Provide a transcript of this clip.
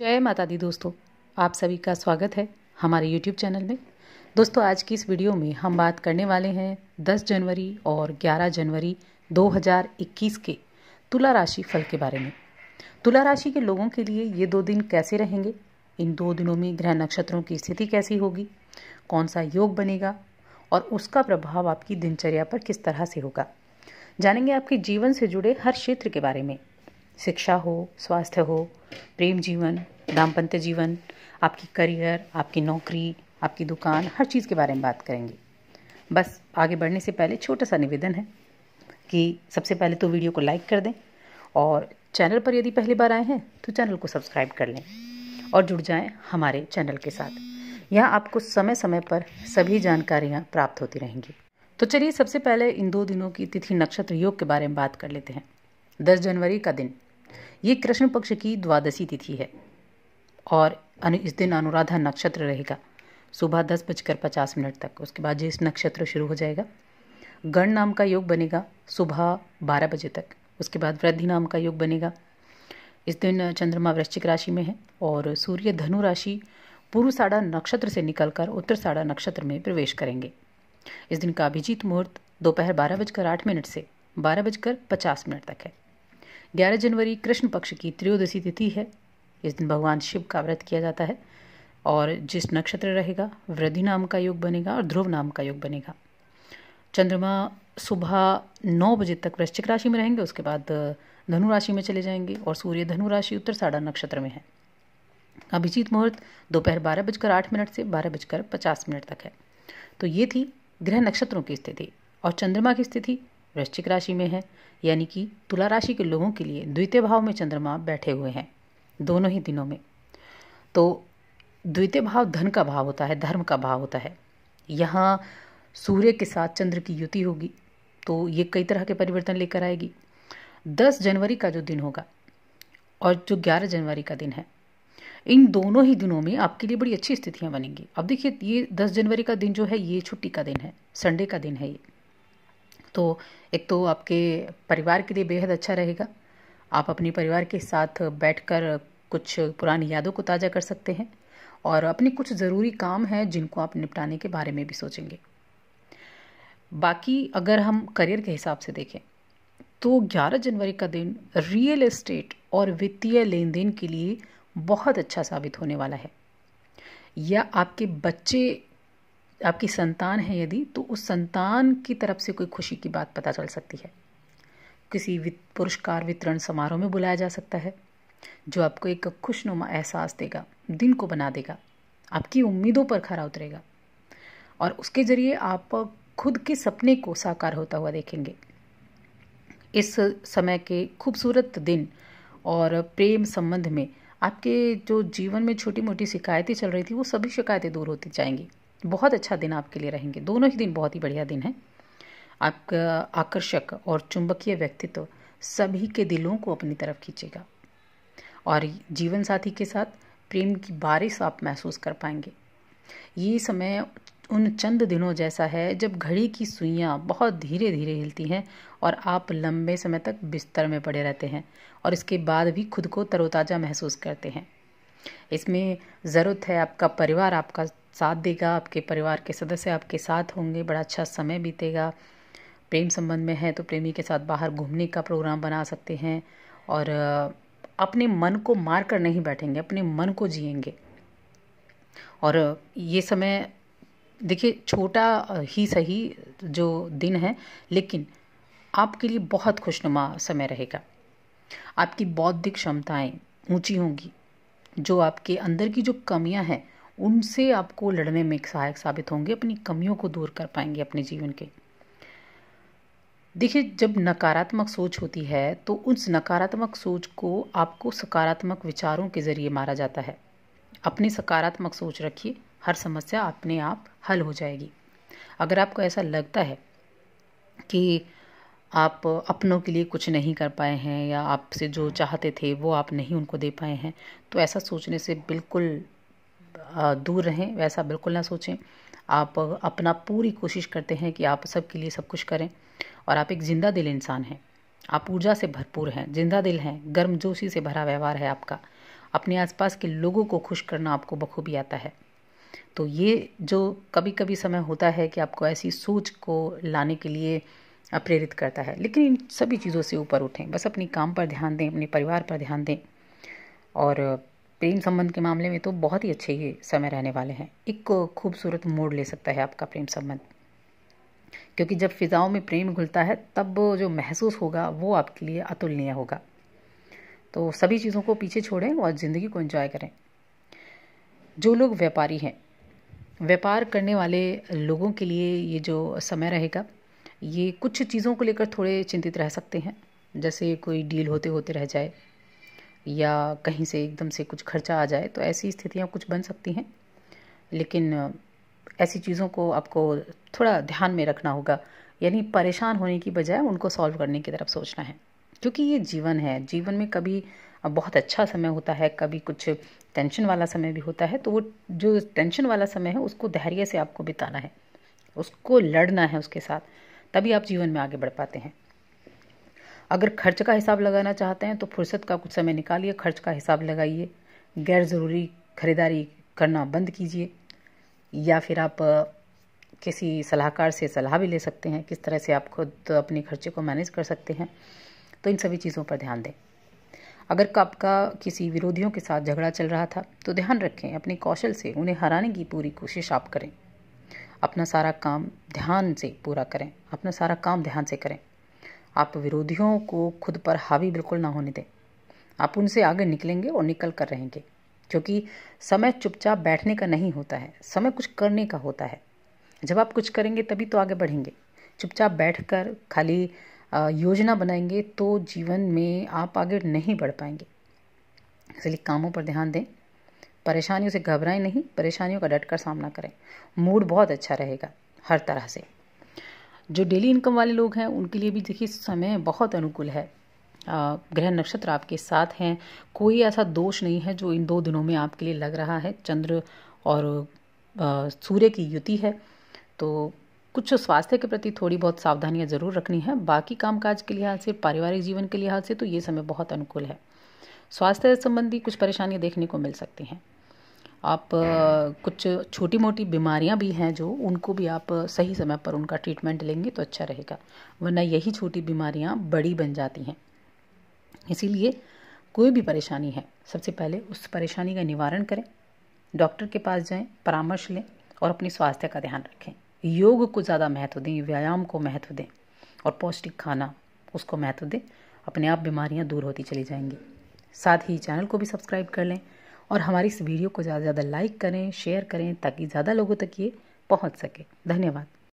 जय माता दी दोस्तों आप सभी का स्वागत है हमारे यूट्यूब चैनल में दोस्तों आज की इस वीडियो में हम बात करने वाले हैं 10 जनवरी और 11 जनवरी 2021 के तुला राशि फल के बारे में तुला राशि के लोगों के लिए ये दो दिन कैसे रहेंगे इन दो दिनों में ग्रह नक्षत्रों की स्थिति कैसी होगी कौन सा योग बनेगा और उसका प्रभाव आपकी दिनचर्या पर किस तरह से होगा जानेंगे आपके जीवन से जुड़े हर क्षेत्र के बारे में शिक्षा हो स्वास्थ्य हो प्रेम जीवन दाम्पत्य जीवन आपकी करियर आपकी नौकरी आपकी दुकान हर चीज़ के बारे में बात करेंगे बस आगे बढ़ने से पहले छोटा सा निवेदन है कि सबसे पहले तो वीडियो को लाइक कर दें और चैनल पर यदि पहली बार आए हैं तो चैनल को सब्सक्राइब कर लें और जुड़ जाएं हमारे चैनल के साथ यहाँ आपको समय समय पर सभी जानकारियाँ प्राप्त होती रहेंगी तो चलिए सबसे पहले इन दो दिनों की तिथि नक्षत्र योग के बारे में बात कर लेते हैं दस जनवरी का दिन ये कृष्ण पक्ष की द्वादशी तिथि है और इस दिन अनुराधा नक्षत्र रहेगा सुबह दस बजकर पचास मिनट तक उसके बाद जिस नक्षत्र शुरू हो जाएगा गण नाम का योग बनेगा सुबह बारह बजे तक उसके बाद वृद्धि नाम का योग बनेगा इस दिन चंद्रमा वृश्चिक राशि में है और सूर्य धनु राशि पूर्व साढ़ा नक्षत्र से निकलकर उत्तर साढ़ा नक्षत्र में प्रवेश करेंगे इस दिन का अभिजीत मुहूर्त दोपहर बारह बजकर आठ मिनट से बारह बजकर पचास मिनट तक है 11 जनवरी कृष्ण पक्ष की त्रयोदशी तिथि है इस दिन भगवान शिव का व्रत किया जाता है और जिस नक्षत्र रहेगा वृद्धि नाम का योग बनेगा और ध्रुव नाम का योग बनेगा चंद्रमा सुबह नौ बजे तक वृश्चिक राशि में रहेंगे उसके बाद धनु राशि में चले जाएंगे और सूर्य धनु राशि उत्तर साढ़ा नक्षत्र में है अभिजीत मुहूर्त दोपहर बारह बजकर आठ मिनट से बारह बजकर पचास मिनट तक है तो ये थी ग्रह नक्षत्रों की स्थिति और चंद्रमा की स्थिति वृश्चिक राशि में है यानी कि तुला राशि के लोगों के लिए द्वितीय भाव में चंद्रमा बैठे हुए हैं दोनों ही दिनों में तो द्वितीय भाव धन का भाव होता है धर्म का भाव होता है यहाँ सूर्य के साथ चंद्र की युति होगी तो ये कई तरह के परिवर्तन लेकर आएगी दस जनवरी का जो दिन होगा और जो ग्यारह जनवरी का दिन है इन दोनों ही दिनों में आपके लिए बड़ी अच्छी स्थितियां बनेंगी अब देखिए ये 10 जनवरी का दिन जो है ये छुट्टी का दिन है संडे का दिन है ये तो एक तो आपके परिवार के लिए बेहद अच्छा रहेगा आप अपने परिवार के साथ बैठकर कुछ पुरानी यादों को ताज़ा कर सकते हैं और अपने कुछ ज़रूरी काम हैं जिनको आप निपटाने के बारे में भी सोचेंगे बाकी अगर हम करियर के हिसाब से देखें तो 11 जनवरी का दिन रियल एस्टेट और वित्तीय लेन देन के लिए बहुत अच्छा साबित होने वाला है या आपके बच्चे आपकी संतान है यदि तो उस संतान की तरफ से कोई खुशी की बात पता चल सकती है किसी पुरस्कार वितरण समारोह में बुलाया जा सकता है जो आपको एक खुशनुमा एहसास देगा दिन को बना देगा आपकी उम्मीदों पर खरा उतरेगा और उसके ज़रिए आप खुद के सपने को साकार होता हुआ देखेंगे इस समय के खूबसूरत दिन और प्रेम संबंध में आपके जो जीवन में छोटी मोटी शिकायतें चल रही थी वो सभी शिकायतें दूर होती जाएंगी बहुत अच्छा दिन आपके लिए रहेंगे दोनों ही दिन बहुत ही बढ़िया दिन है आपका आकर्षक और चुंबकीय व्यक्तित्व सभी के दिलों को अपनी तरफ खींचेगा और जीवन साथी के साथ प्रेम की बारिश आप महसूस कर पाएंगे ये समय उन चंद दिनों जैसा है जब घड़ी की सुइयाँ बहुत धीरे धीरे हिलती हैं और आप लंबे समय तक बिस्तर में पड़े रहते हैं और इसके बाद भी खुद को तरोताज़ा महसूस करते हैं इसमें ज़रूरत है आपका परिवार आपका साथ देगा आपके परिवार के सदस्य आपके साथ होंगे बड़ा अच्छा समय बीतेगा प्रेम संबंध में है तो प्रेमी के साथ बाहर घूमने का प्रोग्राम बना सकते हैं और अपने मन को मार कर नहीं बैठेंगे अपने मन को जिएंगे और ये समय देखिए छोटा ही सही जो दिन है लेकिन आपके लिए बहुत खुशनुमा समय रहेगा आपकी बौद्धिक क्षमताएं ऊंची होंगी जो आपके अंदर की जो कमियां हैं उनसे आपको लड़ने में सहायक साबित होंगे अपनी कमियों को दूर कर पाएंगे अपने जीवन के देखिए जब नकारात्मक सोच होती है तो उस नकारात्मक सोच को आपको सकारात्मक विचारों के ज़रिए मारा जाता है अपनी सकारात्मक सोच रखिए हर समस्या अपने आप हल हो जाएगी अगर आपको ऐसा लगता है कि आप अपनों के लिए कुछ नहीं कर पाए हैं या आपसे जो चाहते थे वो आप नहीं उनको दे पाए हैं तो ऐसा सोचने से बिल्कुल दूर रहें वैसा बिल्कुल ना सोचें आप अपना पूरी कोशिश करते हैं कि आप सबके लिए सब कुछ करें और आप एक ज़िंदा दिल इंसान हैं आप ऊर्जा से भरपूर हैं जिंदा दिल हैं गर्मजोशी से भरा व्यवहार है आपका अपने आसपास के लोगों को खुश करना आपको बखूबी आता है तो ये जो कभी कभी समय होता है कि आपको ऐसी सोच को लाने के लिए प्रेरित करता है लेकिन इन सभी चीज़ों से ऊपर उठें बस अपने काम पर ध्यान दें अपने परिवार पर ध्यान दें और प्रेम संबंध के मामले में तो बहुत ही अच्छे ही समय रहने वाले हैं एक खूबसूरत मोड़ ले सकता है आपका प्रेम संबंध क्योंकि जब फिजाओं में प्रेम घुलता है तब जो महसूस होगा वो आपके लिए अतुलनीय होगा तो सभी चीज़ों को पीछे छोड़ें और ज़िंदगी को एंजॉय करें जो लोग व्यापारी हैं व्यापार करने वाले लोगों के लिए ये जो समय रहेगा ये कुछ चीज़ों को लेकर थोड़े चिंतित रह सकते हैं जैसे कोई डील होते होते रह जाए या कहीं से एकदम से कुछ खर्चा आ जाए तो ऐसी स्थितियाँ कुछ बन सकती हैं लेकिन ऐसी चीज़ों को आपको थोड़ा ध्यान में रखना होगा यानी परेशान होने की बजाय उनको सॉल्व करने की तरफ सोचना है क्योंकि ये जीवन है जीवन में कभी बहुत अच्छा समय होता है कभी कुछ टेंशन वाला समय भी होता है तो वो जो टेंशन वाला समय है उसको धैर्य से आपको बिताना है उसको लड़ना है उसके साथ तभी आप जीवन में आगे बढ़ पाते हैं अगर खर्च का हिसाब लगाना चाहते हैं तो फुर्सत का कुछ समय निकालिए खर्च का हिसाब लगाइए गैर ज़रूरी खरीदारी करना बंद कीजिए या फिर आप किसी सलाहकार से सलाह भी ले सकते हैं किस तरह से आप खुद अपने खर्चे को मैनेज कर सकते हैं तो इन सभी चीज़ों पर ध्यान दें अगर आपका किसी विरोधियों के साथ झगड़ा चल रहा था तो ध्यान रखें अपने कौशल से उन्हें हराने की पूरी कोशिश आप करें अपना सारा काम ध्यान से पूरा करें अपना सारा काम ध्यान से करें आप विरोधियों को खुद पर हावी बिल्कुल ना होने दें आप उनसे आगे निकलेंगे और निकल कर रहेंगे क्योंकि समय चुपचाप बैठने का नहीं होता है समय कुछ करने का होता है जब आप कुछ करेंगे तभी तो आगे बढ़ेंगे चुपचाप बैठ कर खाली योजना बनाएंगे तो जीवन में आप आगे नहीं बढ़ पाएंगे इसलिए कामों पर ध्यान दें परेशानियों से घबराएं नहीं परेशानियों का डटकर सामना करें मूड बहुत अच्छा रहेगा हर तरह से जो डेली इनकम वाले लोग हैं उनके लिए भी देखिए समय बहुत अनुकूल है ग्रह नक्षत्र आपके साथ हैं कोई ऐसा दोष नहीं है जो इन दो दिनों में आपके लिए लग रहा है चंद्र और सूर्य की युति है तो कुछ स्वास्थ्य के प्रति थोड़ी बहुत सावधानियां जरूर रखनी है बाकी कामकाज के लिहाज से पारिवारिक जीवन के लिहाज से तो ये समय बहुत अनुकूल है स्वास्थ्य संबंधी कुछ परेशानियाँ देखने को मिल सकती हैं आप हम्म। कुछ छोटी मोटी बीमारियां भी हैं जो उनको भी आप सही समय पर उनका ट्रीटमेंट लेंगे तो अच्छा रहेगा वरना यही छोटी बीमारियां बड़ी बन जाती हैं इसीलिए कोई भी परेशानी है सबसे पहले उस परेशानी का निवारण करें डॉक्टर के पास जाएं परामर्श लें और अपने स्वास्थ्य का ध्यान रखें योग को ज़्यादा महत्व दें व्यायाम को महत्व दें और पौष्टिक खाना उसको महत्व दें अपने आप बीमारियाँ दूर होती चली जाएंगी साथ ही चैनल को भी सब्सक्राइब कर लें और हमारी इस वीडियो को ज़्यादा से ज़्यादा लाइक करें शेयर करें ताकि ज़्यादा लोगों तक ये पहुँच सके धन्यवाद